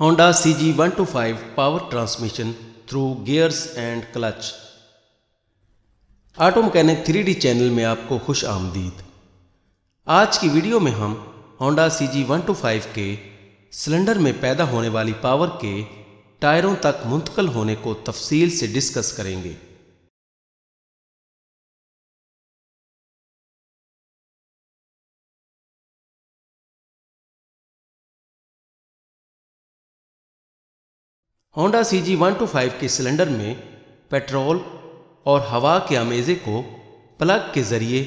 Honda CG125 power transmission through gears and clutch. Auto mechanic three channel में आपको खुश आमदीद आज की वीडियो में हम Honda C G one two five के सिलेंडर में पैदा होने वाली पावर के टायरों तक मुंतकल होने को तफसील से डिस्कस करेंगे Honda C G one two five के सिलेंडर में पेट्रोल और हवा के अमेजे को प्लग के जरिए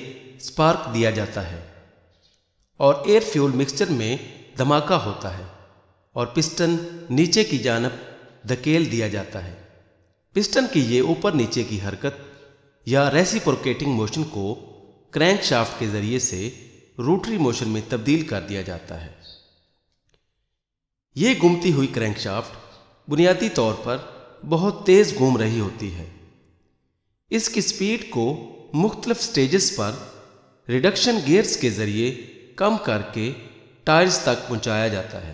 स्पार्क दिया जाता है और एयर फ्यूल मिक्सचर में धमाका होता है और पिस्टन नीचे की जानब धकेल दिया जाता है पिस्टन की ये ऊपर नीचे की हरकत या रेसिप्रोकेटिंग मोशन को क्रैंक शाफ्ट के जरिए से रोटरी मोशन में तब्दील कर दिया जाता है ये घूमती हुई क्रैंकशाफ्ट बुनियादी तौर पर बहुत तेज़ घूम रही होती है इसकी स्पीड को मुख्तलफ स्टेजेस पर रिडक्शन गियर्स के ज़रिए कम करके टायर्स तक पहुंचाया जाता है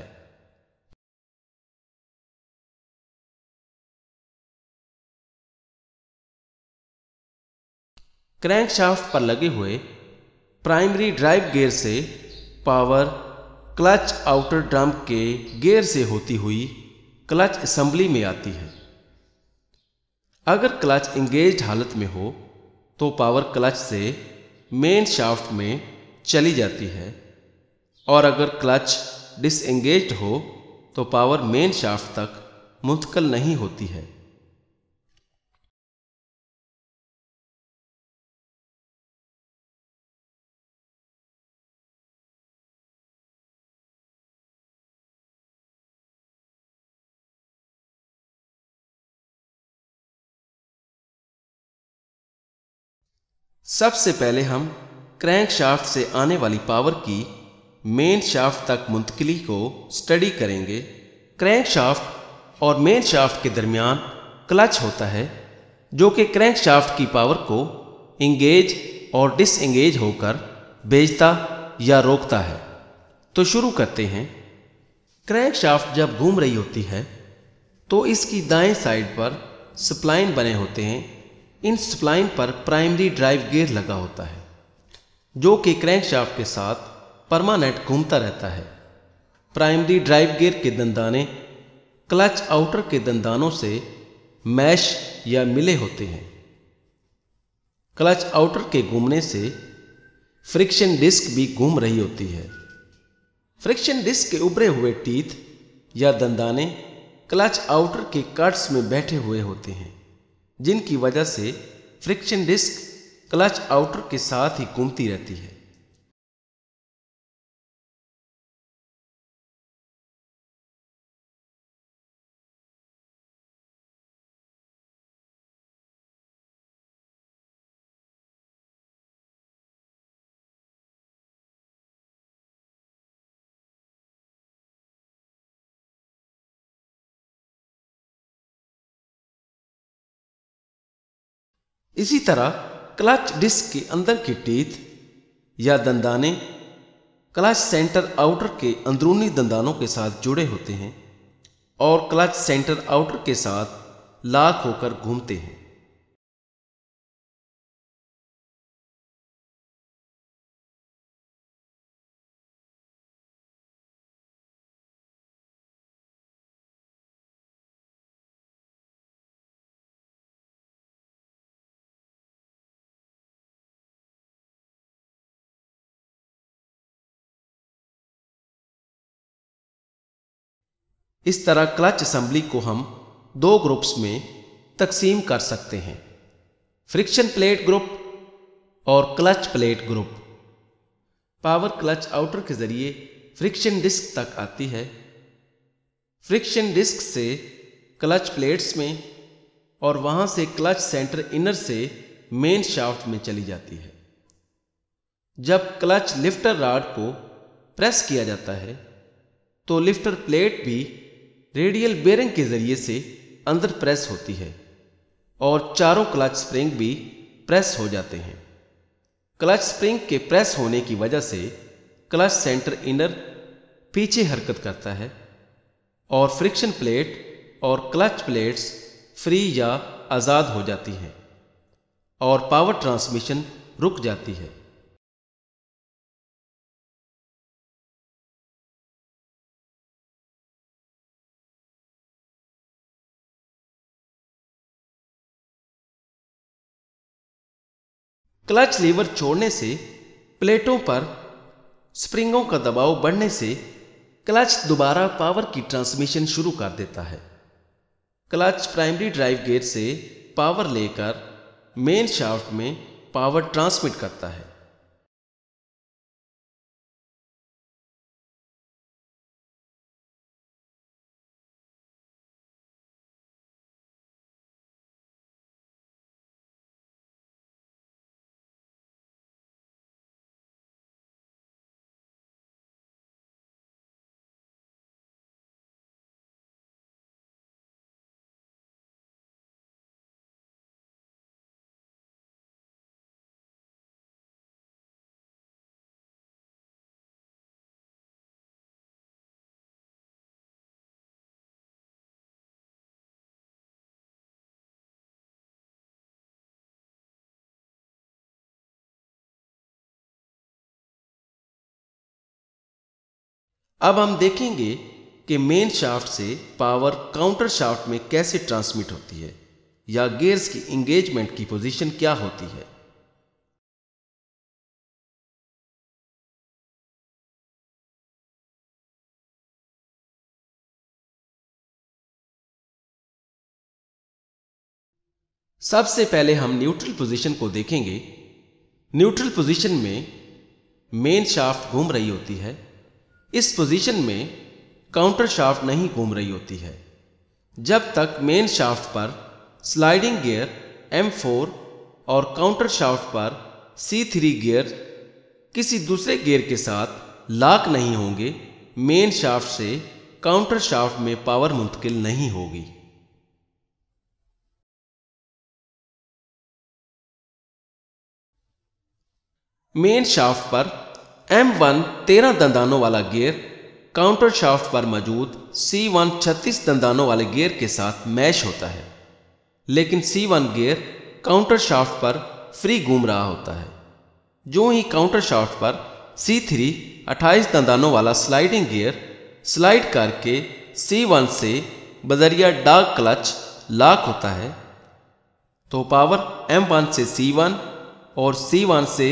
क्रैंकशाफ्ट पर लगे हुए प्राइमरी ड्राइव गियर से पावर क्लच आउटर ड्रम के गियर से होती हुई क्लच असम्बली में आती है अगर क्लच इंगेज हालत में हो तो पावर क्लच से मेन शाफ्ट में चली जाती है और अगर क्लच डिसएंगेज हो तो पावर मेन शाफ्ट तक मुंतकल नहीं होती है सबसे पहले हम क्रैंक शाफ्ट से आने वाली पावर की मेन शाफ्ट तक मुंतकली को स्टडी करेंगे क्रैंक शाफ्ट और मेन शाफ्ट के दरमियान क्लच होता है जो कि क्रैंक शाफ्ट की पावर को इंगेज और डिसंगेज होकर भेजता या रोकता है तो शुरू करते हैं क्रैंक शाफ्ट जब घूम रही होती है तो इसकी दाएं साइड पर स्प्लाइन बने होते हैं इन स्प्लाइन पर प्राइमरी ड्राइव गियर लगा होता है जो कि क्रैंकशाफ्ट के साथ परमानेंट घूमता रहता है प्राइमरी ड्राइव गियर के दंदाने क्लच आउटर के दंदानों से मैश या मिले होते हैं क्लच आउटर के घूमने से फ्रिक्शन डिस्क भी घूम रही होती है फ्रिक्शन डिस्क के उभरे हुए टीथ या दंदाने क्लच आउटर के कट्स में बैठे हुए होते हैं जिनकी वजह से फ्रिक्शन डिस्क क्लच आउटर के साथ ही घूमती रहती है इसी तरह क्लच डिस्क के अंदर की टीथ या दंदाने क्लच सेंटर आउटर के अंदरूनी दंदानों के साथ जुड़े होते हैं और क्लच सेंटर आउटर के साथ लाख होकर घूमते हैं इस तरह क्लच असम्बली को हम दो ग्रुप्स में तकसीम कर सकते हैं फ्रिक्शन प्लेट ग्रुप और clutch plate group power clutch outer के ज़रिए फ्रिक्शन डिस्क तक आती है फ्रिक्शन डिस्क से क्लच प्लेट्स में और वहां से क्लच सेंटर इनर से मेन शाफ्ट में चली जाती है जब क्लच लिफ्टर राड को प्रेस किया जाता है तो लिफ्टर प्लेट भी रेडियल बेरिंग के जरिए से अंदर प्रेस होती है और चारों क्लच स्प्रिंग भी प्रेस हो जाते हैं क्लच स्प्रिंग के प्रेस होने की वजह से क्लच सेंटर इनर पीछे हरकत करता है और फ्रिक्शन प्लेट और क्लच प्लेट्स फ्री या आज़ाद हो जाती हैं और पावर ट्रांसमिशन रुक जाती है क्लच लीवर छोड़ने से प्लेटों पर स्प्रिंगों का दबाव बढ़ने से क्लच दोबारा पावर की ट्रांसमिशन शुरू कर देता है क्लच प्राइमरी ड्राइव गेयर से पावर लेकर मेन शाफ्ट में पावर ट्रांसमिट करता है अब हम देखेंगे कि मेन शाफ्ट से पावर काउंटर शाफ्ट में कैसे ट्रांसमिट होती है या गेयर्स की इंगेजमेंट की पोजीशन क्या होती है सबसे पहले हम न्यूट्रल पोजीशन को देखेंगे न्यूट्रल पोजीशन में मेन शाफ्ट घूम रही होती है इस पोजीशन में काउंटर शाफ्ट नहीं घूम रही होती है जब तक मेन शाफ्ट पर स्लाइडिंग गियर M4 और काउंटर शाफ्ट पर C3 गियर किसी दूसरे गियर के साथ लाक नहीं होंगे मेन शाफ्ट से काउंटर शाफ्ट में पावर मुंतकिल नहीं होगी मेन शाफ्ट पर एम वन तेरह दंदानों वाला गियर काउंटर शाफ्ट पर मौजूद सी वन छत्तीस दंदानों वाले गियर के साथ मैश होता है लेकिन C one gear counter shaft पर फ्री घूम रहा होता है जो ही काउंटर शाफ्ट पर सी थ्री अट्ठाईस दंदानों वाला स्लाइडिंग गियर स्लाइड करके सी वन से बजरिया डार्क क्लच लाक होता है तो पावर एम वन से सी वन और सी वन से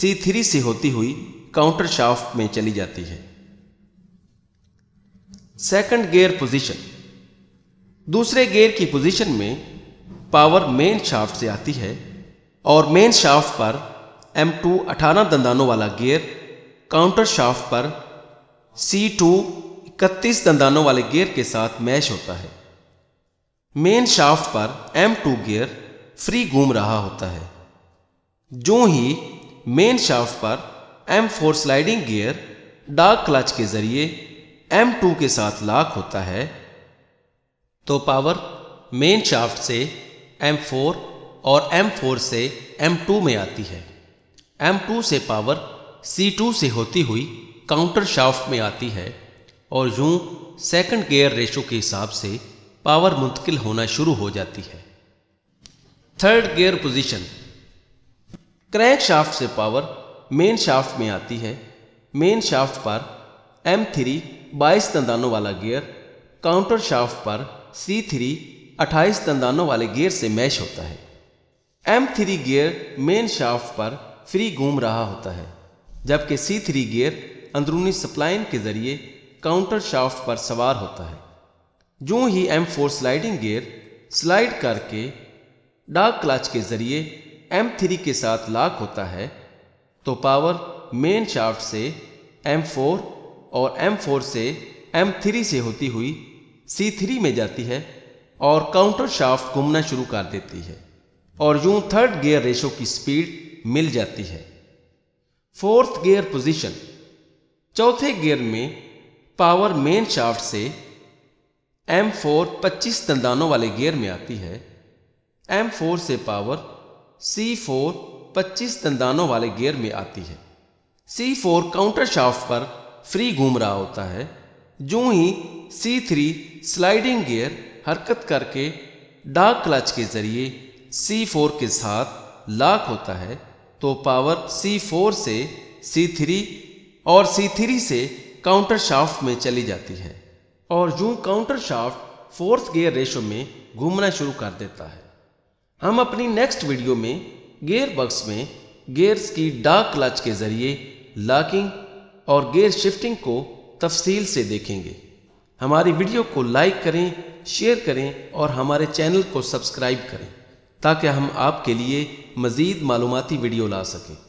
सी थ्री से होती हुई काउंटर शाफ्ट में चली जाती है सेकंड गेयर पोजीशन दूसरे गेयर की पोजीशन में पावर मेन शाफ्ट से आती है और मेन शाफ्ट पर एम टू अठारह दंदानों वाला गियर काउंटर शाफ्ट पर सी टू इकतीस दंदानों वाले गियर के साथ मैश होता है मेन शाफ्ट पर एम टू गियर फ्री घूम रहा होता है जो ही मेन शाफ्ट पर M four sliding gear dark clutch के जरिए एम टू के साथ लाक होता है तो पावर मेन शाफ्ट से एम फोर और एम फोर से एम टू में आती है एम टू से पावर सी टू से होती हुई काउंटर शाफ्ट में आती है और यूं सेकंड गियर रेशो के हिसाब से पावर मुंतकिल होना शुरू हो जाती है third gear position crank shaft से पावर मेन शाफ्ट में आती है मेन शाफ्ट पर एम थ्री बाईस तंदानों वाला गियर काउंटर शाफ्ट पर सी थ्री अट्ठाईस तंदानों वाले गियर से मैश होता है M three gear main shaft पर फ्री घूम रहा होता है जबकि सी थ्री गियर अंदरूनी सप्लाइन के जरिए काउंटर शाफ्ट पर सवार होता है जो ही M four sliding gear slide करके डार्क क्लच के जरिए एम थ्री के साथ लाक होता है तो पावर मेन शाफ्ट से M4 और M4 से M3 से होती हुई C3 में जाती है और काउंटर शाफ्ट घूमना शुरू कर देती है और यूं थर्ड गियर रेशो की स्पीड मिल जाती है फोर्थ गियर पोजीशन चौथे गियर में पावर मेन शाफ्ट से M4 25 तंदानों वाले गियर में आती है M4 से पावर C4 25 तंदानों वाले गियर में आती है सी फोर काउंटर शाफ्ट पर फ्री घूम रहा होता है जो ही सी थ्री स्लाइडिंग गियर हरकत करके डार्क क्लच के जरिए सी फोर के साथ लॉक होता है तो पावर सी फोर से सी थ्री और सी थ्री से काउंटर शाफ्ट में चली जाती है और जो counter shaft fourth gear ratio में घूमना शुरू कर देता है हम अपनी नेक्स्ट वीडियो में गियर बक्स में गेयर्स की डार्क क्लच के ज़रिए लॉकिंग और गेयर शिफ्टिंग को तफसील से देखेंगे हमारी वीडियो को लाइक करें शेयर करें और हमारे चैनल को सब्सक्राइब करें ताकि हम आपके लिए मज़ीद मालूमती वीडियो ला सकें